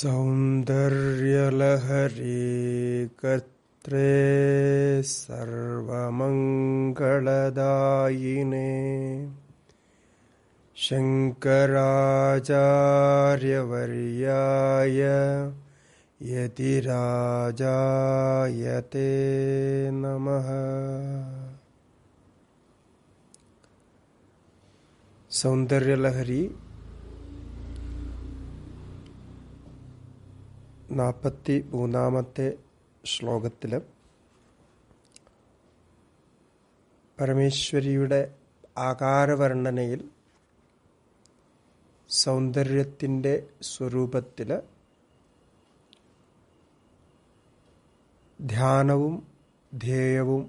सौन्दर्यलहरी कर्त्रे सर्वमङ्गलदायिने शङ्कराचार्यवर्याय यतिराजायते नमः सौन्दर्यलहरी നാൽപ്പത്തി മൂന്നാമത്തെ ശ്ലോകത്തിൽ പരമേശ്വരിയുടെ ആകാരവർണ്ണനയിൽ സൗന്ദര്യത്തിൻ്റെ സ്വരൂപത്തിൽ ധ്യാനവും ധ്യേയവും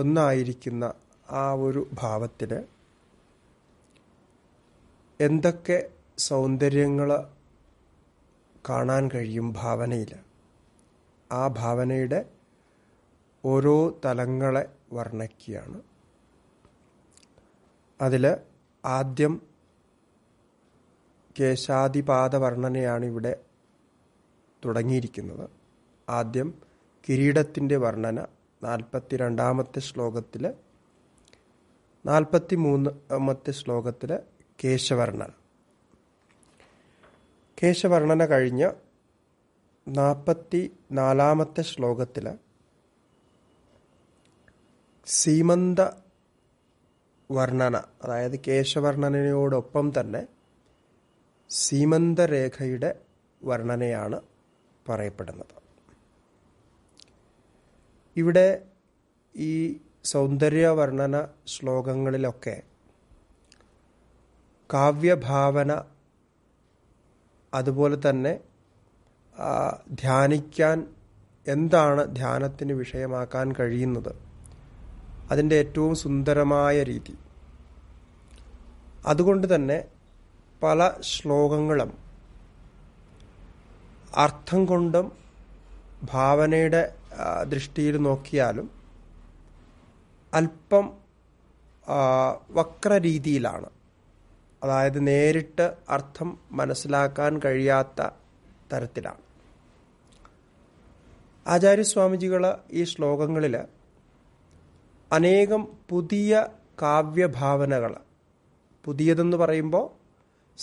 ഒന്നായിരിക്കുന്ന ആ ഒരു ഭാവത്തിൽ എന്തൊക്കെ സൗന്ദര്യങ്ങൾ കാണാൻ കഴിയും ഭാവനയിൽ ആ ഭാവനയുടെ ഓരോ തലങ്ങളെ വർണ്ണിക്കുകയാണ് അതിൽ ആദ്യം കേശാദിപാദ വർണ്ണനയാണ് ഇവിടെ തുടങ്ങിയിരിക്കുന്നത് ആദ്യം കിരീടത്തിൻ്റെ വർണ്ണന നാൽപ്പത്തി രണ്ടാമത്തെ ശ്ലോകത്തിൽ നാൽപ്പത്തി മൂന്നാമത്തെ ശ്ലോകത്തിൽ കേശവർണ്ണൻ കേശവർണ്ണന കഴിഞ്ഞ നാൽപ്പത്തി നാലാമത്തെ ശ്ലോകത്തിൽ സീമന്ത വർണ്ണന അതായത് കേശവർണ്ണനയോടൊപ്പം തന്നെ സീമന്തരേഖയുടെ വർണ്ണനയാണ് പറയപ്പെടുന്നത് ഇവിടെ ഈ സൗന്ദര്യവർണ്ണന ശ്ലോകങ്ങളിലൊക്കെ കാവ്യഭാവന അതുപോലെ തന്നെ ധ്യാനിക്കാൻ എന്താണ് ധ്യാനത്തിന് വിഷയമാക്കാൻ കഴിയുന്നത് അതിൻ്റെ ഏറ്റവും സുന്ദരമായ രീതി അതുകൊണ്ട് തന്നെ പല ശ്ലോകങ്ങളും അർത്ഥം കൊണ്ടും ഭാവനയുടെ ദൃഷ്ടിയിൽ നോക്കിയാലും അല്പം വക്ര രീതിയിലാണ് അതായത് നേരിട്ട് അർത്ഥം മനസ്സിലാക്കാൻ കഴിയാത്ത തരത്തിലാണ് ആചാര്യസ്വാമിജികൾ ഈ ശ്ലോകങ്ങളിൽ അനേകം പുതിയ കാവ്യഭാവനകൾ പുതിയതെന്ന് പറയുമ്പോൾ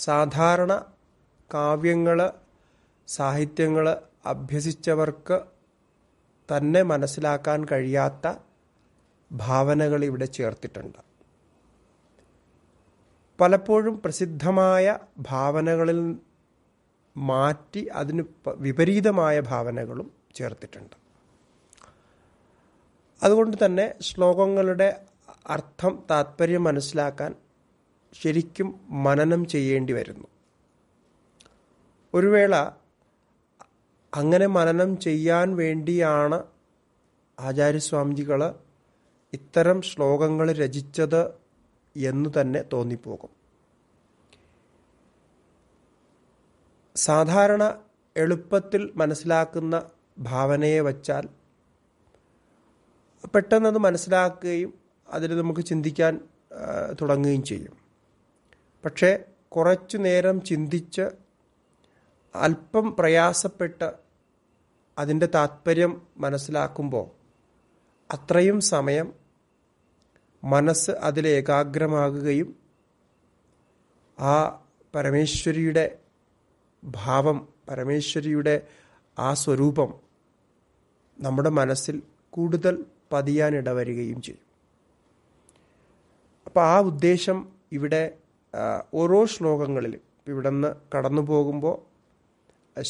സാധാരണ കാവ്യങ്ങൾ സാഹിത്യങ്ങൾ അഭ്യസിച്ചവർക്ക് തന്നെ മനസ്സിലാക്കാൻ കഴിയാത്ത ഭാവനകൾ ഇവിടെ ചേർത്തിട്ടുണ്ട് പലപ്പോഴും പ്രസിദ്ധമായ ഭാവനകളിൽ മാറ്റി അതിന് വിപരീതമായ ഭാവനകളും ചേർത്തിട്ടുണ്ട് അതുകൊണ്ട് തന്നെ ശ്ലോകങ്ങളുടെ അർത്ഥം താത്പര്യം മനസ്സിലാക്കാൻ ശരിക്കും മനനം ചെയ്യേണ്ടി വരുന്നു ഒരു വേള അങ്ങനെ മനനം ചെയ്യാൻ വേണ്ടിയാണ് ആചാര്യസ്വാമിജികൾ ഇത്തരം ശ്ലോകങ്ങൾ രചിച്ചത് എന്നു തന്നെ തോന്നിപ്പോകും സാധാരണ എളുപ്പത്തിൽ മനസ്സിലാക്കുന്ന ഭാവനയെ വച്ചാൽ പെട്ടെന്നത് മനസ്സിലാക്കുകയും അതിൽ നമുക്ക് ചിന്തിക്കാൻ തുടങ്ങുകയും ചെയ്യും പക്ഷേ കുറച്ചു നേരം ചിന്തിച്ച് അല്പം പ്രയാസപ്പെട്ട് അതിൻ്റെ താത്പര്യം മനസ്സിലാക്കുമ്പോൾ അത്രയും സമയം മനസ്സ് അതിൽ ഏകാഗ്രമാകുകയും ആ പരമേശ്വരിയുടെ ഭാവം പരമേശ്വരിയുടെ ആ സ്വരൂപം നമ്മുടെ മനസ്സിൽ കൂടുതൽ പതിയാൻ ഇടവരികയും ചെയ്യും അപ്പോൾ ആ ഉദ്ദേശം ഇവിടെ ഓരോ ശ്ലോകങ്ങളിലും ഇവിടെ നിന്ന് കടന്നു പോകുമ്പോൾ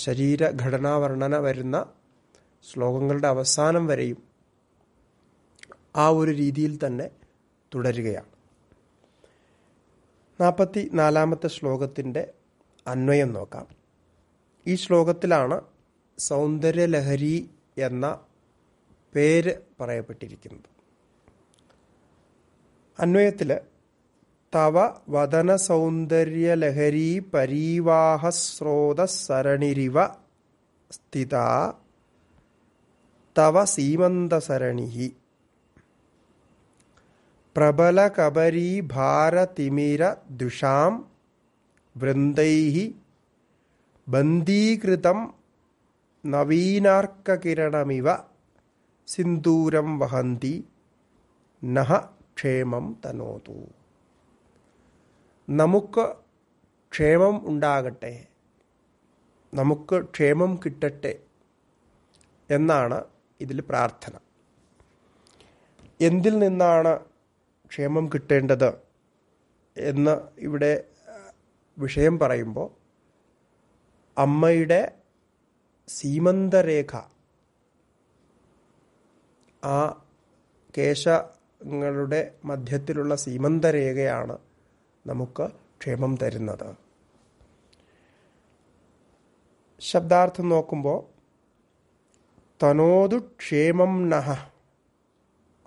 ശരീരഘടനാവർണ്ണന വർണ്ണന വരുന്ന ശ്ലോകങ്ങളുടെ അവസാനം വരെയും ആ ഒരു രീതിയിൽ തന്നെ തുടരുകയാണ് നാൽപ്പത്തി നാലാമത്തെ ശ്ലോകത്തിൻ്റെ അന്വയം നോക്കാം ഈ ശ്ലോകത്തിലാണ് സൗന്ദര്യലഹരി എന്ന പേര് പറയപ്പെട്ടിരിക്കുന്നത് അന്വയത്തിൽ തവ വദന സൗന്ദര്യലഹരി സരണിരിവ സ്ഥിത തവ സരണിഹി പ്രബല കബരീഭാരതിമിര ദുഷാം വൃന്ദൈ ബന്ധീകൃതം നവീനാർക്കകിരണമിവ സിന്ദൂരം വഹന്തി നഹ ക്ഷേമം തനോതു നമുക്ക് ക്ഷേമം ഉണ്ടാകട്ടെ നമുക്ക് ക്ഷേമം കിട്ടട്ടെ എന്നാണ് ഇതിൽ പ്രാർത്ഥന എന്തിൽ നിന്നാണ് ക്ഷേമം കിട്ടേണ്ടത് എന്ന് ഇവിടെ വിഷയം പറയുമ്പോൾ അമ്മയുടെ സീമന്തരേഖ ആ കേശങ്ങളുടെ മധ്യത്തിലുള്ള സീമന്തരേഖയാണ് നമുക്ക് ക്ഷേമം തരുന്നത് ശബ്ദാർത്ഥം നോക്കുമ്പോൾ തനോതു ക്ഷേമം നഹ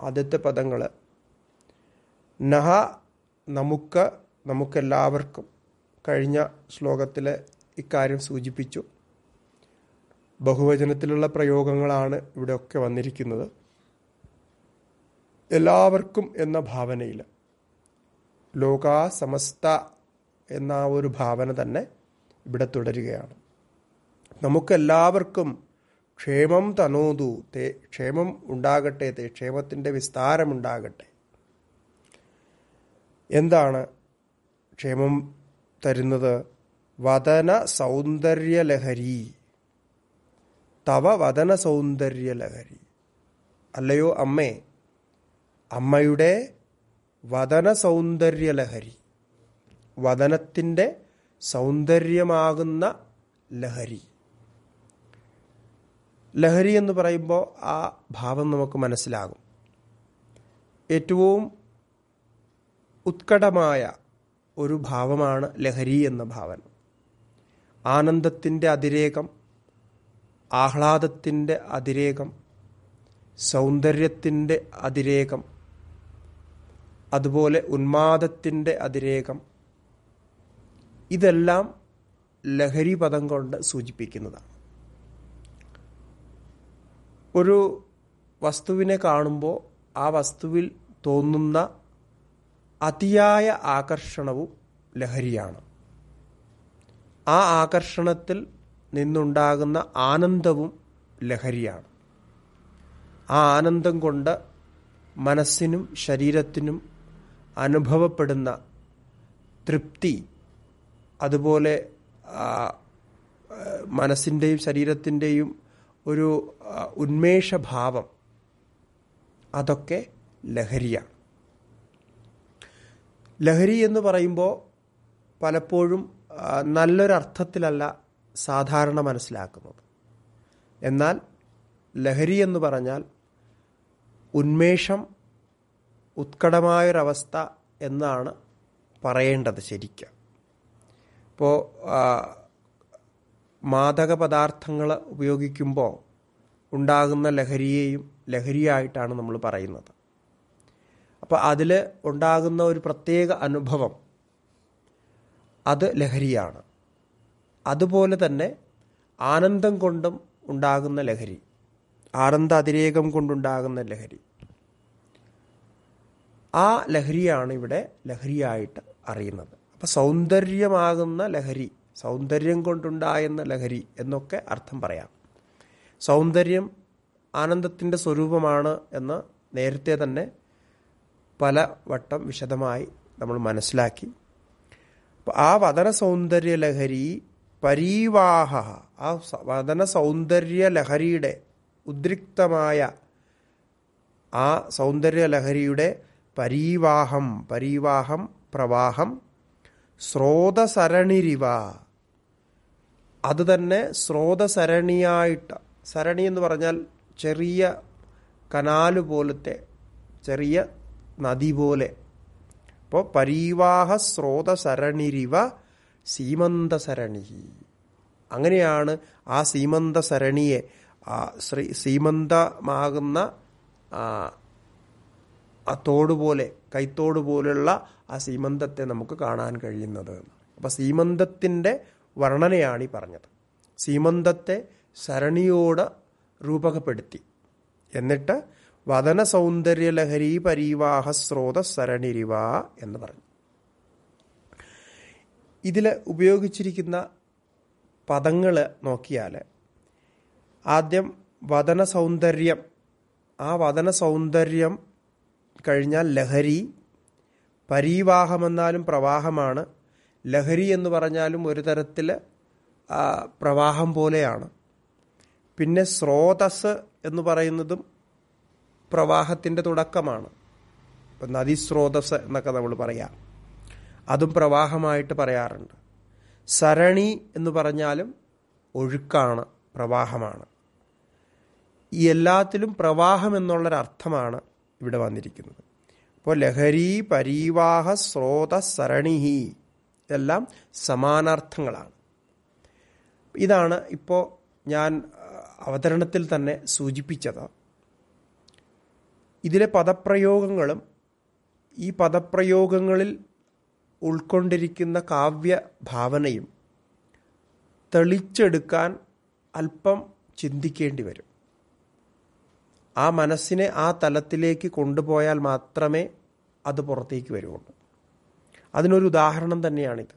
ആദ്യത്തെ പദങ്ങൾ നഹ നമുക്ക് നമുക്കെല്ലാവർക്കും കഴിഞ്ഞ ശ്ലോകത്തിലെ ഇക്കാര്യം സൂചിപ്പിച്ചു ബഹുവചനത്തിലുള്ള പ്രയോഗങ്ങളാണ് ഇവിടെയൊക്കെ വന്നിരിക്കുന്നത് എല്ലാവർക്കും എന്ന ഭാവനയിൽ ലോകാ സമസ്ത എന്ന ഒരു ഭാവന തന്നെ ഇവിടെ തുടരുകയാണ് നമുക്കെല്ലാവർക്കും ക്ഷേമം തനോതു തേ ക്ഷേമം ഉണ്ടാകട്ടെ തേ ക്ഷേമത്തിൻ്റെ വിസ്താരമുണ്ടാകട്ടെ എന്താണ് ക്ഷേമം തരുന്നത് വദന സൗന്ദര്യലഹരി തവ വദന സൗന്ദര്യലഹരി അല്ലയോ അമ്മേ അമ്മയുടെ വദന സൗന്ദര്യലഹരി വതനത്തിൻ്റെ സൗന്ദര്യമാകുന്ന ലഹരി ലഹരി എന്ന് പറയുമ്പോൾ ആ ഭാവം നമുക്ക് മനസ്സിലാകും ഏറ്റവും ഉത്കടമായ ഒരു ഭാവമാണ് ലഹരി എന്ന ഭാവന ആനന്ദത്തിൻ്റെ അതിരേകം ആഹ്ലാദത്തിൻ്റെ അതിരേകം സൗന്ദര്യത്തിൻ്റെ അതിരേകം അതുപോലെ ഉന്മാദത്തിൻ്റെ അതിരേകം ഇതെല്ലാം ലഹരി പദം കൊണ്ട് സൂചിപ്പിക്കുന്നതാണ് ഒരു വസ്തുവിനെ കാണുമ്പോൾ ആ വസ്തുവിൽ തോന്നുന്ന അതിയായ ആകർഷണവും ലഹരിയാണ് ആ ആകർഷണത്തിൽ നിന്നുണ്ടാകുന്ന ആനന്ദവും ലഹരിയാണ് ആ ആനന്ദം കൊണ്ട് മനസ്സിനും ശരീരത്തിനും അനുഭവപ്പെടുന്ന തൃപ്തി അതുപോലെ മനസ്സിൻ്റെയും ശരീരത്തിൻ്റെയും ഒരു ഉന്മേഷഭാവം അതൊക്കെ ലഹരിയാണ് ലഹരി എന്ന് പറയുമ്പോൾ പലപ്പോഴും നല്ലൊരർത്ഥത്തിലല്ല സാധാരണ മനസ്സിലാക്കുന്നത് എന്നാൽ ലഹരി എന്ന് പറഞ്ഞാൽ ഉന്മേഷം ഉത്കടമായൊരവസ്ഥ എന്നാണ് പറയേണ്ടത് ശരിക്കും ഇപ്പോൾ മാദക പദാർത്ഥങ്ങൾ ഉപയോഗിക്കുമ്പോൾ ഉണ്ടാകുന്ന ലഹരിയെയും ലഹരിയായിട്ടാണ് നമ്മൾ പറയുന്നത് അപ്പോൾ അതിൽ ഉണ്ടാകുന്ന ഒരു പ്രത്യേക അനുഭവം അത് ലഹരിയാണ് അതുപോലെ തന്നെ ആനന്ദം കൊണ്ടും ഉണ്ടാകുന്ന ലഹരി ആനന്ദ അതിരേകം കൊണ്ടുണ്ടാകുന്ന ലഹരി ആ ലഹരിയാണ് ഇവിടെ ലഹരിയായിട്ട് അറിയുന്നത് അപ്പം സൗന്ദര്യമാകുന്ന ലഹരി സൗന്ദര്യം കൊണ്ടുണ്ടായെന്ന ലഹരി എന്നൊക്കെ അർത്ഥം പറയാം സൗന്ദര്യം ആനന്ദത്തിൻ്റെ സ്വരൂപമാണ് എന്ന് നേരത്തെ തന്നെ പല വട്ടം വിശദമായി നമ്മൾ മനസ്സിലാക്കി അപ്പോൾ ആ വതന സൗന്ദര്യലഹരി പരീവാഹ ആ വതന സൗന്ദര്യലഹരിയുടെ ഉദ്രിക്തമായ ആ സൗന്ദര്യലഹരിയുടെ പരീവാഹം പരീവാഹം പ്രവാഹം സ്രോതസരണിരിവ അത് തന്നെ സ്രോതസരണിയായിട്ട് സരണി എന്ന് പറഞ്ഞാൽ ചെറിയ കനാല് പോലത്തെ ചെറിയ നദി പോലെ അപ്പോൾ പരീവാഹ സ്രോതസരണിരിവ സീമന്തസരണി അങ്ങനെയാണ് ആ സീമന്തസരണിയെ ശ്രീ സീമന്തമാകുന്ന ആ തോടുപോലെ കൈത്തോട് പോലുള്ള ആ സീമന്തത്തെ നമുക്ക് കാണാൻ കഴിയുന്നത് അപ്പം സീമന്തത്തിൻ്റെ വർണ്ണനയാണ് ഈ പറഞ്ഞത് സീമന്തത്തെ സരണിയോട് രൂപകപ്പെടുത്തി എന്നിട്ട് വദന സൗന്ദര്യലഹരി പരീവാഹ സ്രോതസ്സരണിരിവ എന്ന് പറഞ്ഞു ഇതിൽ ഉപയോഗിച്ചിരിക്കുന്ന പദങ്ങൾ നോക്കിയാൽ ആദ്യം വദന സൗന്ദര്യം ആ വദന സൗന്ദര്യം കഴിഞ്ഞാൽ ലഹരി പരീവാഹമെന്നാലും പ്രവാഹമാണ് ലഹരി എന്ന് പറഞ്ഞാലും ഒരു തരത്തിൽ പ്രവാഹം പോലെയാണ് പിന്നെ സ്രോതസ് എന്ന് പറയുന്നതും പ്രവാഹത്തിൻ്റെ തുടക്കമാണ് ഇപ്പം നദീസ്രോതസ് എന്നൊക്കെ നമ്മൾ പറയാം അതും പ്രവാഹമായിട്ട് പറയാറുണ്ട് സരണി എന്ന് പറഞ്ഞാലും ഒഴുക്കാണ് പ്രവാഹമാണ് ഈ എല്ലാത്തിലും പ്രവാഹം എന്നുള്ളൊരർത്ഥമാണ് ഇവിടെ വന്നിരിക്കുന്നത് അപ്പോൾ ലഹരി പരീവാഹ സ്രോത സരണിഹി ഇതെല്ലാം സമാനാർത്ഥങ്ങളാണ് ഇതാണ് ഇപ്പോൾ ഞാൻ അവതരണത്തിൽ തന്നെ സൂചിപ്പിച്ചത് ഇതിലെ പദപ്രയോഗങ്ങളും ഈ പദപ്രയോഗങ്ങളിൽ ഉൾക്കൊണ്ടിരിക്കുന്ന കാവ്യ ഭാവനയും തെളിച്ചെടുക്കാൻ അല്പം ചിന്തിക്കേണ്ടി വരും ആ മനസ്സിനെ ആ തലത്തിലേക്ക് കൊണ്ടുപോയാൽ മാത്രമേ അത് പുറത്തേക്ക് വരുവുള്ളൂ അതിനൊരു ഉദാഹരണം തന്നെയാണിത്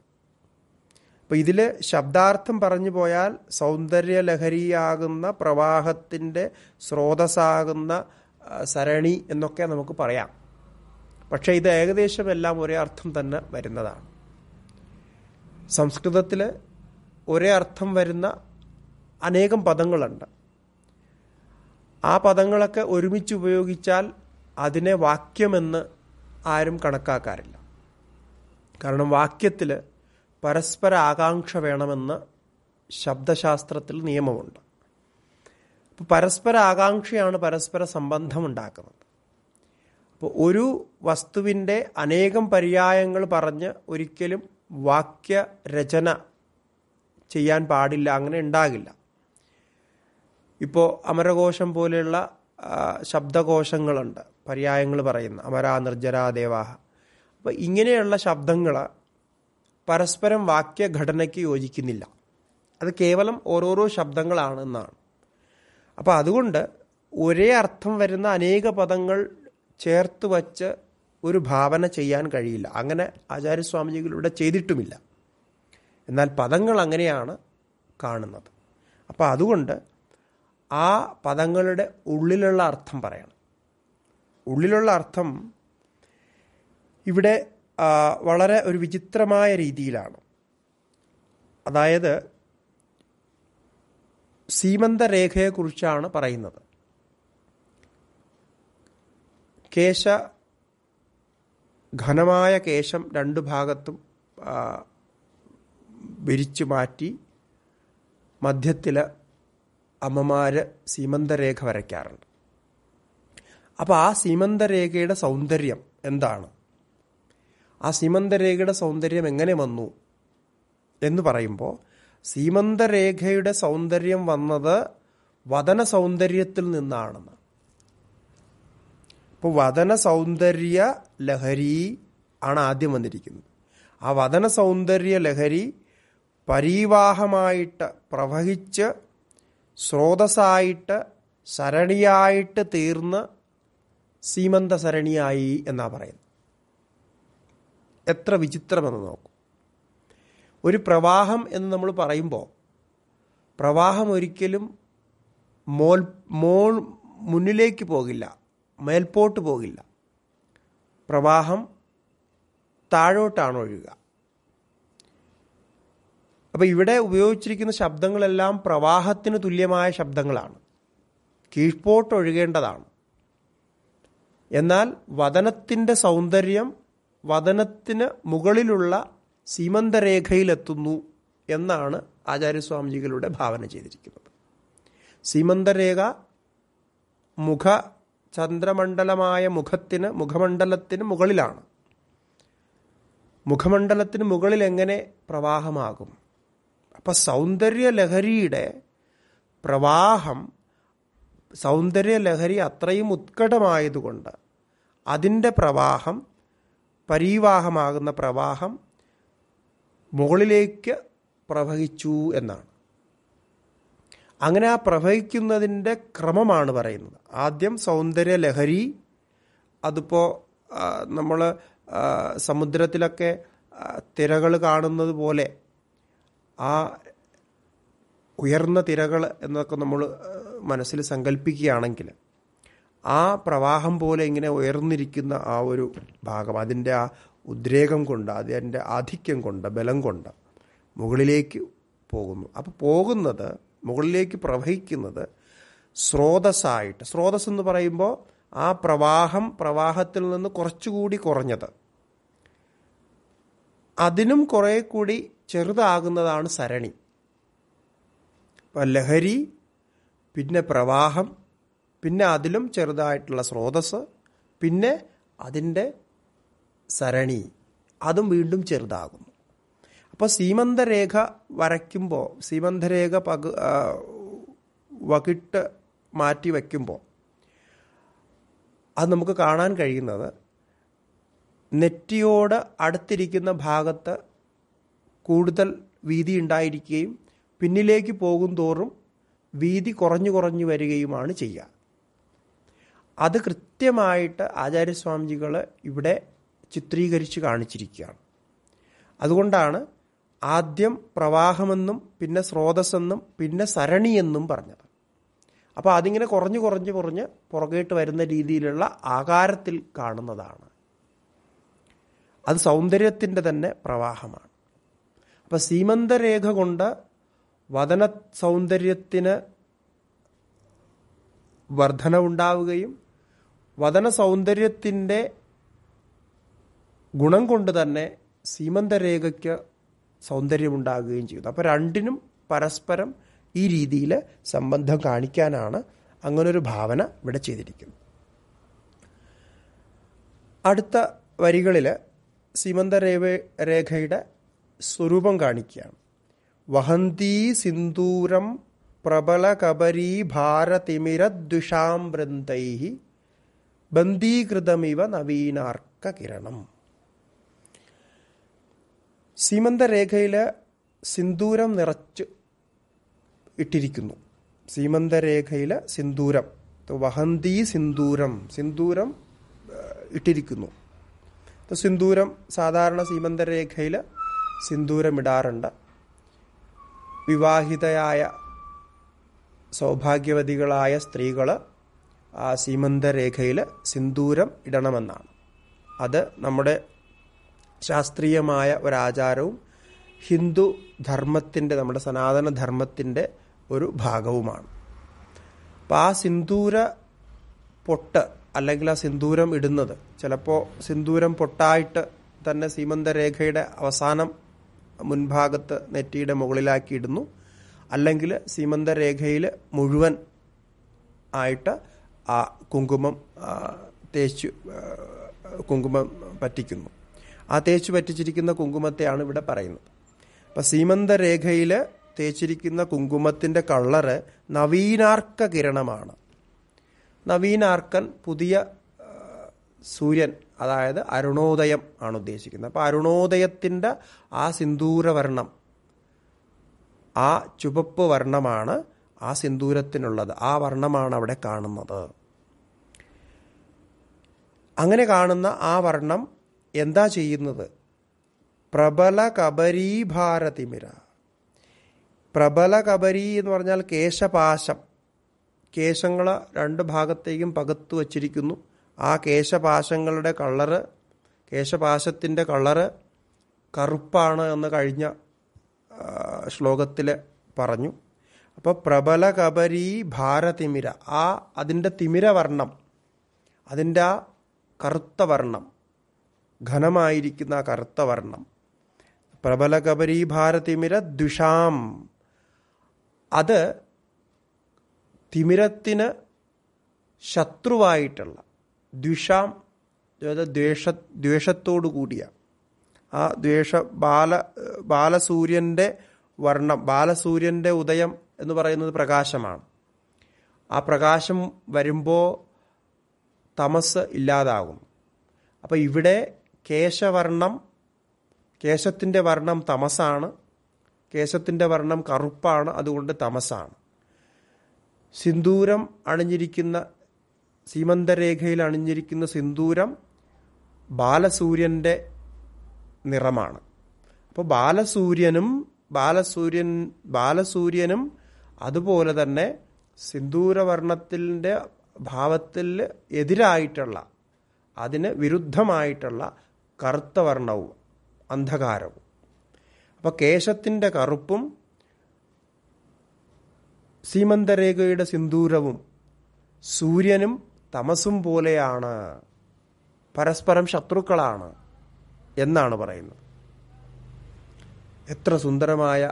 അപ്പോൾ ഇതിൽ ശബ്ദാർത്ഥം പറഞ്ഞു പോയാൽ സൗന്ദര്യലഹരിയാകുന്ന പ്രവാഹത്തിൻ്റെ സ്രോതസ്സാകുന്ന സരണി എന്നൊക്കെ നമുക്ക് പറയാം പക്ഷെ ഇത് ഏകദേശം എല്ലാം ഒരേ അർത്ഥം തന്നെ വരുന്നതാണ് സംസ്കൃതത്തിൽ ഒരേ അർത്ഥം വരുന്ന അനേകം പദങ്ങളുണ്ട് ആ പദങ്ങളൊക്കെ ഒരുമിച്ച് ഉപയോഗിച്ചാൽ അതിനെ വാക്യമെന്ന് ആരും കണക്കാക്കാറില്ല കാരണം വാക്യത്തിൽ പരസ്പര ആകാംക്ഷ വേണമെന്ന് ശബ്ദശാസ്ത്രത്തിൽ നിയമമുണ്ട് പരസ്പര ആകാംക്ഷയാണ് പരസ്പര സംബന്ധം ഉണ്ടാക്കുന്നത് അപ്പോൾ ഒരു വസ്തുവിൻ്റെ അനേകം പര്യായങ്ങൾ പറഞ്ഞ് ഒരിക്കലും വാക്യരചന ചെയ്യാൻ പാടില്ല അങ്ങനെ ഉണ്ടാകില്ല ഇപ്പോൾ അമരകോശം പോലെയുള്ള ശബ്ദകോശങ്ങളുണ്ട് പര്യായങ്ങൾ പറയുന്ന അമരാ നിർജരാ ദേവാഹ അപ്പോൾ ഇങ്ങനെയുള്ള ശബ്ദങ്ങൾ പരസ്പരം വാക്യഘടനയ്ക്ക് യോജിക്കുന്നില്ല അത് കേവലം ഓരോരോ ശബ്ദങ്ങളാണെന്നാണ് അപ്പോൾ അതുകൊണ്ട് ഒരേ അർത്ഥം വരുന്ന അനേക പദങ്ങൾ ചേർത്ത് വച്ച് ഒരു ഭാവന ചെയ്യാൻ കഴിയില്ല അങ്ങനെ ആചാര്യസ്വാമിജികളിവിടെ ചെയ്തിട്ടുമില്ല എന്നാൽ പദങ്ങൾ അങ്ങനെയാണ് കാണുന്നത് അപ്പോൾ അതുകൊണ്ട് ആ പദങ്ങളുടെ ഉള്ളിലുള്ള അർത്ഥം പറയണം ഉള്ളിലുള്ള അർത്ഥം ഇവിടെ വളരെ ഒരു വിചിത്രമായ രീതിയിലാണ് അതായത് സീമന്തരേഖയെക്കുറിച്ചാണ് പറയുന്നത് കേശ ഘനമായ കേശം രണ്ടു ഭാഗത്തും വിരിച്ചു മാറ്റി മധ്യത്തിൽ അമ്മമാർ സീമന്തരേഖ വരയ്ക്കാറുണ്ട് അപ്പോൾ ആ സീമന്തരേഖയുടെ സൗന്ദര്യം എന്താണ് ആ സീമന്തരേഖയുടെ സൗന്ദര്യം എങ്ങനെ വന്നു എന്ന് പറയുമ്പോൾ സീമന്തരേഖയുടെ സൗന്ദര്യം വന്നത് വതന സൗന്ദര്യത്തിൽ നിന്നാണെന്ന് ഇപ്പോൾ വതന സൗന്ദര്യ ലഹരി ആണ് ആദ്യം വന്നിരിക്കുന്നത് ആ വതന സൗന്ദര്യ ലഹരി പരീവാഹമായിട്ട് പ്രവഹിച്ച് സ്രോതസ്സായിട്ട് സരണിയായിട്ട് തീർന്ന് സീമന്ത സരണിയായി എന്നാ പറയുന്നത് എത്ര വിചിത്രമെന്ന് നോക്കും ഒരു പ്രവാഹം എന്ന് നമ്മൾ പറയുമ്പോൾ പ്രവാഹം ഒരിക്കലും മോൾ മോൾ മുന്നിലേക്ക് പോകില്ല മേൽപോട്ട് പോകില്ല പ്രവാഹം താഴോട്ടാണ് ഒഴുകുക അപ്പോൾ ഇവിടെ ഉപയോഗിച്ചിരിക്കുന്ന ശബ്ദങ്ങളെല്ലാം പ്രവാഹത്തിന് തുല്യമായ ശബ്ദങ്ങളാണ് കീഴ്പോട്ട് ഒഴുകേണ്ടതാണ് എന്നാൽ വതനത്തിൻ്റെ സൗന്ദര്യം വതനത്തിന് മുകളിലുള്ള സീമന്തരേഖയിലെത്തുന്നു എന്നാണ് ആചാര്യസ്വാമിജികളുടെ ഭാവന ചെയ്തിരിക്കുന്നത് സീമന്തരേഖ മുഖ ചന്ദ്രമണ്ഡലമായ മുഖത്തിന് മുഖമണ്ഡലത്തിന് മുകളിലാണ് മുഖമണ്ഡലത്തിന് മുകളിൽ എങ്ങനെ പ്രവാഹമാകും അപ്പം സൗന്ദര്യലഹരിയുടെ പ്രവാഹം സൗന്ദര്യലഹരി അത്രയും ഉത്കടമായതുകൊണ്ട് അതിൻ്റെ പ്രവാഹം പരീവാഹമാകുന്ന പ്രവാഹം മുകളിലേക്ക് പ്രവഹിച്ചു എന്നാണ് അങ്ങനെ ആ പ്രവഹിക്കുന്നതിൻ്റെ ക്രമമാണ് പറയുന്നത് ആദ്യം സൗന്ദര്യ ലഹരി അതിപ്പോൾ നമ്മൾ സമുദ്രത്തിലൊക്കെ തിരകൾ കാണുന്നത് പോലെ ആ ഉയർന്ന തിരകൾ എന്നൊക്കെ നമ്മൾ മനസ്സിൽ സങ്കല്പിക്കുകയാണെങ്കിൽ ആ പ്രവാഹം പോലെ ഇങ്ങനെ ഉയർന്നിരിക്കുന്ന ആ ഒരു ഭാഗം അതിൻ്റെ ആ ഉദ്രേകം കൊണ്ട് അതിൻ്റെ ആധിക്യം കൊണ്ട് ബലം കൊണ്ട് മുകളിലേക്ക് പോകുന്നു അപ്പോൾ പോകുന്നത് മുകളിലേക്ക് പ്രവഹിക്കുന്നത് സ്രോതസ്സായിട്ട് സ്രോതസ് എന്ന് പറയുമ്പോൾ ആ പ്രവാഹം പ്രവാഹത്തിൽ നിന്ന് കുറച്ചുകൂടി കുറഞ്ഞത് അതിനും കുറേ കൂടി ചെറുതാകുന്നതാണ് സരണി ലഹരി പിന്നെ പ്രവാഹം പിന്നെ അതിലും ചെറുതായിട്ടുള്ള സ്രോതസ് പിന്നെ അതിൻ്റെ സരണി അതും വീണ്ടും ചെറുതാകുന്നു അപ്പോൾ സീമന്തരേഖ വരയ്ക്കുമ്പോൾ സീമന്തരേഖ പക വകിട്ട് മാറ്റി വയ്ക്കുമ്പോൾ അത് നമുക്ക് കാണാൻ കഴിയുന്നത് നെറ്റിയോട് അടുത്തിരിക്കുന്ന ഭാഗത്ത് കൂടുതൽ വീതി ഉണ്ടായിരിക്കുകയും പിന്നിലേക്ക് പോകും തോറും വീതി കുറഞ്ഞു കുറഞ്ഞു വരികയുമാണ് ചെയ്യുക അത് കൃത്യമായിട്ട് ആചാര്യസ്വാമിജികൾ ഇവിടെ ചിത്രീകരിച്ച് കാണിച്ചിരിക്കുകയാണ് അതുകൊണ്ടാണ് ആദ്യം പ്രവാഹമെന്നും പിന്നെ സ്രോതസ്സെന്നും പിന്നെ സരണിയെന്നും പറഞ്ഞത് അപ്പോൾ അതിങ്ങനെ കുറഞ്ഞു കുറഞ്ഞു കുറഞ്ഞ് പുറകേട്ട് വരുന്ന രീതിയിലുള്ള ആകാരത്തിൽ കാണുന്നതാണ് അത് സൗന്ദര്യത്തിൻ്റെ തന്നെ പ്രവാഹമാണ് അപ്പം സീമന്തരേഖ കൊണ്ട് വതന സൗന്ദര്യത്തിന് വർധനവുണ്ടാവുകയും വതന സൗന്ദര്യത്തിൻ്റെ ഗുണം കൊണ്ട് തന്നെ സീമന്തരേഖയ്ക്ക് സൗന്ദര്യമുണ്ടാകുകയും ചെയ്യുന്നു അപ്പോൾ രണ്ടിനും പരസ്പരം ഈ രീതിയിൽ സംബന്ധം കാണിക്കാനാണ് അങ്ങനൊരു ഭാവന ഇവിടെ ചെയ്തിരിക്കുന്നത് അടുത്ത വരികളിൽ സീമന്തരേവ രേഖയുടെ സ്വരൂപം കാണിക്കുകയാണ് വഹന്തി സിന്ദൂരം പ്രബല കബരീ ഭാരതിമിരദ്വിഷാം വൃന്ദൈ ബന്ധീകൃതമിവ കിരണം സീമന്തരേഖയിൽ സിന്ദൂരം നിറച്ച് ഇട്ടിരിക്കുന്നു സീമന്തരേഖയിൽ സിന്ദൂരം വഹന്തി സിന്ദൂരം സിന്ദൂരം ഇട്ടിരിക്കുന്നു സിന്ദൂരം സാധാരണ സീമന്തരേഖയിൽ സിന്ദൂരം ഇടാറുണ്ട് വിവാഹിതയായ സൗഭാഗ്യവതികളായ സ്ത്രീകൾ ആ സീമന്തരേഖയിൽ സിന്ദൂരം ഇടണമെന്നാണ് അത് നമ്മുടെ ശാസ്ത്രീയമായ ഒരാചാരവും ഹിന്ദു ധർമ്മത്തിൻ്റെ നമ്മുടെ സനാതന ഒരു ഭാഗവുമാണ് അപ്പോൾ ആ സിന്ദൂര പൊട്ട് അല്ലെങ്കിൽ ആ സിന്ദൂരം ഇടുന്നത് ചിലപ്പോൾ സിന്ദൂരം പൊട്ടായിട്ട് തന്നെ സീമന്തരേഖയുടെ അവസാനം മുൻഭാഗത്ത് നെറ്റിയുടെ മുകളിലാക്കി ഇടുന്നു അല്ലെങ്കിൽ സീമന്തരേഖയിൽ മുഴുവൻ ആയിട്ട് ആ കുങ്കുമം തേച്ച് കുങ്കുമം പറ്റിക്കുന്നു ആ തേച്ചു പറ്റിച്ചിരിക്കുന്ന കുങ്കുമത്തെയാണ് ഇവിടെ പറയുന്നത് അപ്പം സീമന്തരേഖയിൽ തേച്ചിരിക്കുന്ന കുങ്കുമത്തിൻ്റെ കള്ളറ് നവീനാർക്ക കിരണമാണ് നവീനാർക്കൻ പുതിയ സൂര്യൻ അതായത് അരുണോദയം ആണ് ഉദ്ദേശിക്കുന്നത് അപ്പം അരുണോദയത്തിൻ്റെ ആ സിന്ദൂരവർണം ആ ചുവപ്പ് വർണ്ണമാണ് ആ സിന്ദൂരത്തിനുള്ളത് ആ വർണ്ണമാണ് അവിടെ കാണുന്നത് അങ്ങനെ കാണുന്ന ആ വർണ്ണം എന്താ ചെയ്യുന്നത് പ്രബല കബരീഭാരതിമിര ഭാരതിമിര പ്രബല കബരി എന്ന് പറഞ്ഞാൽ കേശപാശം കേശങ്ങളെ രണ്ട് ഭാഗത്തേക്കും പകത്തു വച്ചിരിക്കുന്നു ആ കേശപാശങ്ങളുടെ കളറ് കേശപാശത്തിൻ്റെ കളറ് കറുപ്പാണ് എന്ന് കഴിഞ്ഞ ശ്ലോകത്തിൽ പറഞ്ഞു അപ്പോൾ പ്രബല കബരി ഭാരതിമിര ആ അതിൻ്റെ തിമിര വർണ്ണം അതിൻ്റെ ആ കറുത്ത വർണ്ണം ഘനമായിരിക്കുന്ന കറുത്ത വർണ്ണം പ്രബല ഭാരതിമിര ദ്വിഷാം അത് തിമിരത്തിന് ശത്രുവായിട്ടുള്ള ദ്വിഷാം ദ്വേഷ ദ്വേഷത്തോടു കൂടിയ ആ ദ്വേഷ ബാല ബാലസൂര്യൻ്റെ വർണ്ണം ബാലസൂര്യൻ്റെ ഉദയം എന്ന് പറയുന്നത് പ്രകാശമാണ് ആ പ്രകാശം വരുമ്പോൾ തമസ് ഇല്ലാതാകും അപ്പോൾ ഇവിടെ കേശവർണം കേശത്തിൻ്റെ വർണ്ണം തമസാണ് കേശത്തിൻ്റെ വർണ്ണം കറുപ്പാണ് അതുകൊണ്ട് തമസാണ് സിന്ദൂരം അണിഞ്ഞിരിക്കുന്ന സീമന്തരേഖയിൽ അണിഞ്ഞിരിക്കുന്ന സിന്ദൂരം ബാലസൂര്യൻ്റെ നിറമാണ് അപ്പോൾ ബാലസൂര്യനും ബാലസൂര്യൻ ബാലസൂര്യനും അതുപോലെ തന്നെ സിന്ദൂരവർണ്ണത്തിൻ്റെ ഭാവത്തിൽ എതിരായിട്ടുള്ള അതിന് വിരുദ്ധമായിട്ടുള്ള കറുത്ത വർണ്ണവും അന്ധകാരവും അപ്പോൾ കേശത്തിൻ്റെ കറുപ്പും സീമന്തരേഖയുടെ സിന്ദൂരവും സൂര്യനും തമസും പോലെയാണ് പരസ്പരം ശത്രുക്കളാണ് എന്നാണ് പറയുന്നത് എത്ര സുന്ദരമായ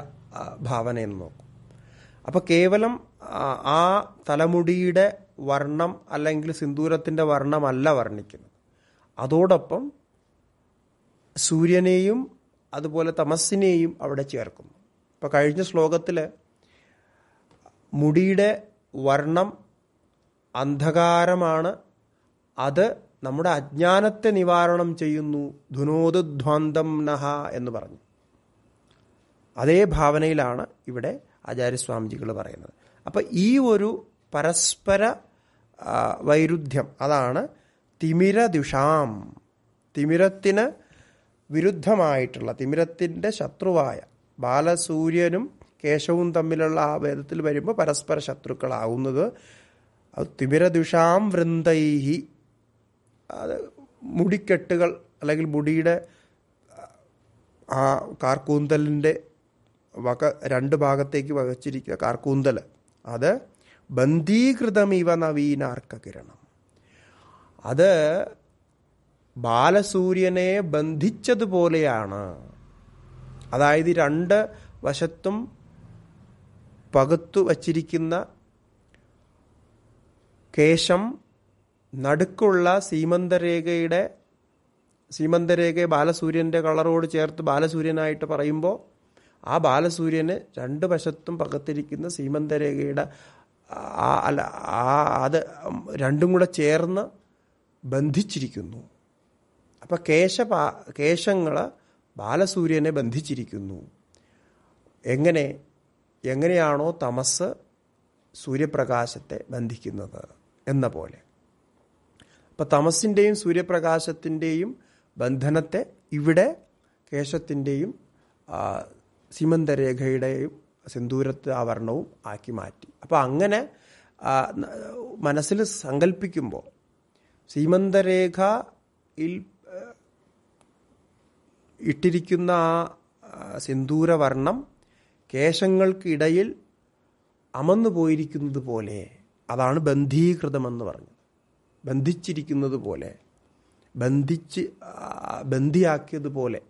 എന്ന് നോക്കും അപ്പോൾ കേവലം ആ തലമുടിയുടെ വർണ്ണം അല്ലെങ്കിൽ സിന്ദൂരത്തിൻ്റെ വർണ്ണമല്ല വർണ്ണിക്കുന്നത് അതോടൊപ്പം സൂര്യനെയും അതുപോലെ തമസ്സിനെയും അവിടെ ചേർക്കുന്നു ഇപ്പോൾ കഴിഞ്ഞ ശ്ലോകത്തിൽ മുടിയുടെ വർണ്ണം അന്ധകാരമാണ് അത് നമ്മുടെ അജ്ഞാനത്തെ നിവാരണം ചെയ്യുന്നു ധുനോദ്വാന്തം നഹ എന്ന് പറഞ്ഞു അതേ ഭാവനയിലാണ് ഇവിടെ ആചാര്യസ്വാമിജികൾ പറയുന്നത് അപ്പം ഈ ഒരു പരസ്പര വൈരുദ്ധ്യം അതാണ് തിമിര ദിഷാം തിമിരത്തിന് വിരുദ്ധമായിട്ടുള്ള തിമിരത്തിൻ്റെ ശത്രുവായ ബാലസൂര്യനും കേശവും തമ്മിലുള്ള ആ വേദത്തിൽ വരുമ്പോൾ പരസ്പര ശത്രുക്കളാവുന്നത് അത് തിമിരദിഷാം വൃന്ദൈഹി അത് മുടിക്കെട്ടുകൾ അല്ലെങ്കിൽ മുടിയുടെ ആ കാർക്കൂന്തലിൻ്റെ വക രണ്ട് ഭാഗത്തേക്ക് വകച്ചിരിക്കുക കാർക്കൂന്തൽ അത് നവീനാർക്ക നവീനാർക്കകിരണം അത് ബാലസൂര്യനെ ബന്ധിച്ചതുപോലെയാണ് അതായത് രണ്ട് വശത്തും പകുത്തു വച്ചിരിക്കുന്ന കേശം നടുക്കുള്ള സീമന്തരേഖയുടെ സീമന്തരേഖയെ ബാലസൂര്യൻ്റെ കളറോട് ചേർത്ത് ബാലസൂര്യനായിട്ട് പറയുമ്പോൾ ആ ബാലസൂര്യന് രണ്ട് വശത്തും പകത്തിരിക്കുന്ന സീമന്തരേഖയുടെ ആ അല്ല ആ അത് രണ്ടും കൂടെ ചേർന്ന് ബന്ധിച്ചിരിക്കുന്നു അപ്പം കേശ കേശങ്ങൾ ബാലസൂര്യനെ ബന്ധിച്ചിരിക്കുന്നു എങ്ങനെ എങ്ങനെയാണോ തമസ് സൂര്യപ്രകാശത്തെ ബന്ധിക്കുന്നത് എന്ന പോലെ അപ്പം തമസിൻ്റെയും സൂര്യപ്രകാശത്തിൻ്റെയും ബന്ധനത്തെ ഇവിടെ കേശത്തിൻ്റെയും സിമന്തരേഖയുടെയും സിന്ദൂരത്തെ ആവരണവും ആക്കി മാറ്റി അപ്പോൾ അങ്ങനെ മനസ്സിൽ സങ്കല്പിക്കുമ്പോൾ സീമന്തരേഖയിൽ ഇട്ടിരിക്കുന്ന ആ സിന്ദൂരവർണ്ണം കേശങ്ങൾക്കിടയിൽ അമന്നു പോയിരിക്കുന്നത് പോലെ അതാണ് ബന്ധീകൃതമെന്ന് പറഞ്ഞത് ബന്ധിച്ചിരിക്കുന്നത് പോലെ ബന്ധിച്ച് ബന്ധിയാക്കിയതുപോലെ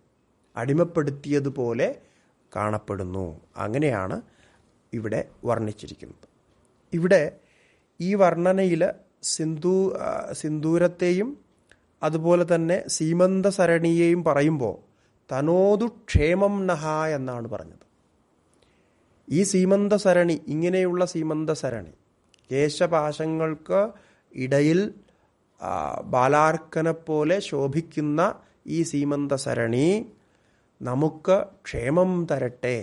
അടിമപ്പെടുത്തിയതുപോലെ കാണപ്പെടുന്നു അങ്ങനെയാണ് ഇവിടെ വർണ്ണിച്ചിരിക്കുന്നത് ഇവിടെ ഈ വർണ്ണനയിൽ സിന്ധു സിന്ദൂരത്തെയും അതുപോലെ തന്നെ സീമന്ത സരണിയെയും പറയുമ്പോൾ തനോതു ക്ഷേമം നഹ എന്നാണ് പറഞ്ഞത് ഈ സീമന്ത സരണി ഇങ്ങനെയുള്ള സീമന്ത സരണി കേശപാശങ്ങൾക്ക് ഇടയിൽ ബാലാർക്കനെ പോലെ ശോഭിക്കുന്ന ഈ സീമന്ത സരണി നമുക്ക് ക്ഷേമം തരട്ടെ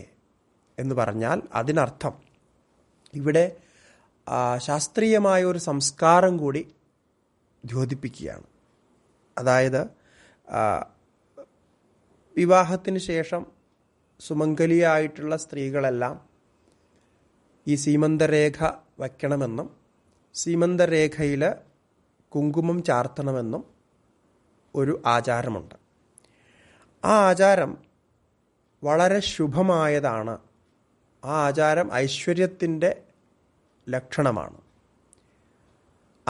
എന്ന് പറഞ്ഞാൽ അതിനർത്ഥം ഇവിടെ ശാസ്ത്രീയമായ ഒരു സംസ്കാരം കൂടി ദ്യോതിപ്പിക്കുകയാണ് അതായത് വിവാഹത്തിന് ശേഷം സുമംഗലിയായിട്ടുള്ള സ്ത്രീകളെല്ലാം ഈ സീമന്തരേഖ വയ്ക്കണമെന്നും സീമന്തരേഖയിൽ കുങ്കുമം ചാർത്തണമെന്നും ഒരു ആചാരമുണ്ട് ആ ആചാരം വളരെ ശുഭമായതാണ് ആ ആചാരം ഐശ്വര്യത്തിൻ്റെ ലക്ഷണമാണ്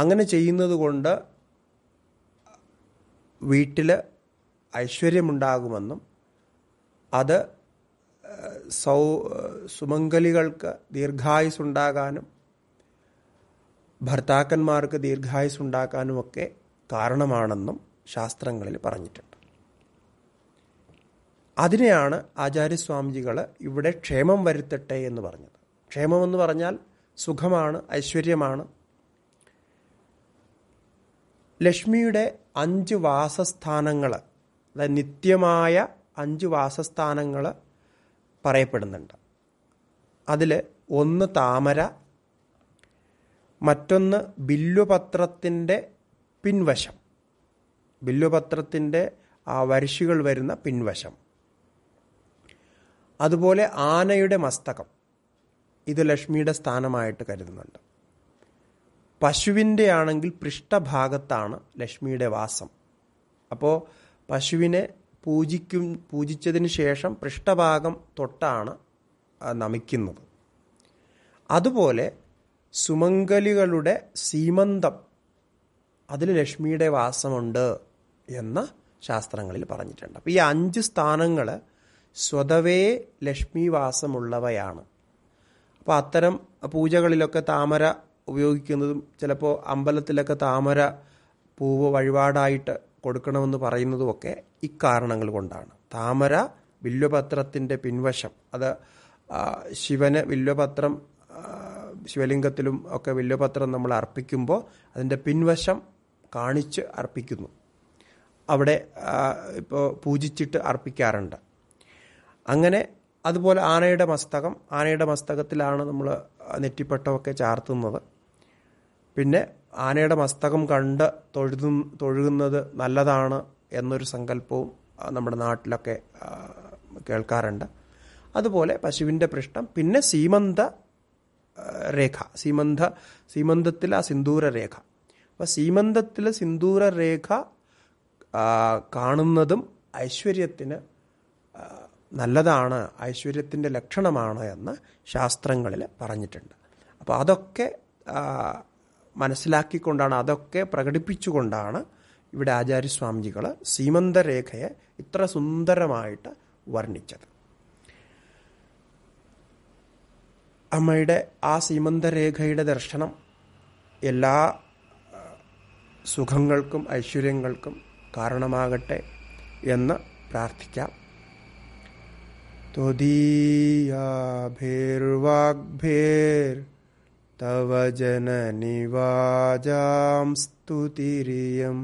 അങ്ങനെ ചെയ്യുന്നത് കൊണ്ട് വീട്ടിൽ ഐശ്വര്യമുണ്ടാകുമെന്നും അത് സൗ സുമംഗലികൾക്ക് ദീർഘായുസുണ്ടാകാനും ഭർത്താക്കന്മാർക്ക് ദീർഘായുസുണ്ടാക്കാനുമൊക്കെ കാരണമാണെന്നും ശാസ്ത്രങ്ങളിൽ പറഞ്ഞിട്ടുണ്ട് അതിനെയാണ് ആചാര്യസ്വാമിജികൾ ഇവിടെ ക്ഷേമം വരുത്തട്ടെ എന്ന് പറഞ്ഞത് ക്ഷേമമെന്ന് പറഞ്ഞാൽ സുഖമാണ് ഐശ്വര്യമാണ് ലക്ഷ്മിയുടെ അഞ്ച് വാസസ്ഥാനങ്ങൾ അതായത് നിത്യമായ അഞ്ച് വാസസ്ഥാനങ്ങൾ പറയപ്പെടുന്നുണ്ട് അതിൽ ഒന്ന് താമര മറ്റൊന്ന് ബില്ലുപത്രത്തിൻ്റെ പിൻവശം ബില്ലുപത്രത്തിൻ്റെ ആ വരിശികൾ വരുന്ന പിൻവശം അതുപോലെ ആനയുടെ മസ്തകം ഇത് ലക്ഷ്മിയുടെ സ്ഥാനമായിട്ട് കരുതുന്നുണ്ട് പശുവിൻ്റെ ആണെങ്കിൽ പൃഷ്ഠഭാഗത്താണ് ലക്ഷ്മിയുടെ വാസം അപ്പോൾ പശുവിനെ പൂജിക്കും പൂജിച്ചതിന് ശേഷം പൃഷ്ഠഭാഗം തൊട്ടാണ് നമിക്കുന്നത് അതുപോലെ സുമംഗലികളുടെ സീമന്തം അതിൽ ലക്ഷ്മിയുടെ വാസമുണ്ട് എന്ന ശാസ്ത്രങ്ങളിൽ പറഞ്ഞിട്ടുണ്ട് അപ്പോൾ ഈ അഞ്ച് സ്ഥാനങ്ങൾ സ്വതവേ ലക്ഷ്മി വാസമുള്ളവയാണ് അപ്പോൾ അത്തരം പൂജകളിലൊക്കെ താമര ഉപയോഗിക്കുന്നതും ചിലപ്പോൾ അമ്പലത്തിലൊക്കെ താമര പൂവ് വഴിപാടായിട്ട് കൊടുക്കണമെന്ന് പറയുന്നതുമൊക്കെ ഇക്കാരണങ്ങൾ കൊണ്ടാണ് താമര വില്വപത്രത്തിൻ്റെ പിൻവശം അത് ശിവന് വില്വപത്രം ശിവലിംഗത്തിലും ഒക്കെ വില്വപത്രം നമ്മൾ അർപ്പിക്കുമ്പോൾ അതിൻ്റെ പിൻവശം കാണിച്ച് അർപ്പിക്കുന്നു അവിടെ ഇപ്പോൾ പൂജിച്ചിട്ട് അർപ്പിക്കാറുണ്ട് അങ്ങനെ അതുപോലെ ആനയുടെ മസ്തകം ആനയുടെ മസ്തകത്തിലാണ് നമ്മൾ നെറ്റിപ്പട്ടമൊക്കെ ചാർത്തുന്നത് പിന്നെ ആനയുടെ മസ്തകം കണ്ട് തൊഴുതു തൊഴുകുന്നത് നല്ലതാണ് എന്നൊരു സങ്കല്പവും നമ്മുടെ നാട്ടിലൊക്കെ കേൾക്കാറുണ്ട് അതുപോലെ പശുവിൻ്റെ പൃഷ്ഠം പിന്നെ സീമന്ത രേഖ സീമന്ത സീമന്തത്തിൽ ആ സിന്ദൂര രേഖ അപ്പം സീമന്തത്തിൽ സിന്ദൂര രേഖ കാണുന്നതും ഐശ്വര്യത്തിന് നല്ലതാണ് ഐശ്വര്യത്തിൻ്റെ ലക്ഷണമാണ് എന്ന് ശാസ്ത്രങ്ങളിൽ പറഞ്ഞിട്ടുണ്ട് അപ്പോൾ അതൊക്കെ മനസ്സിലാക്കിക്കൊണ്ടാണ് അതൊക്കെ പ്രകടിപ്പിച്ചുകൊണ്ടാണ് ഇവിടെ ആചാര്യസ്വാമിജികൾ സീമന്തരേഖയെ ഇത്ര സുന്ദരമായിട്ട് വർണ്ണിച്ചത് അമ്മയുടെ ആ സീമന്തരേഖയുടെ ദർശനം എല്ലാ സുഖങ്ങൾക്കും ഐശ്വര്യങ്ങൾക്കും കാരണമാകട്ടെ എന്ന് പ്രാർത്ഥിക്കാം त्वदीयाभिर्वाग्भिर् තව ජනනිවාජාම් ස්තුතිරියම්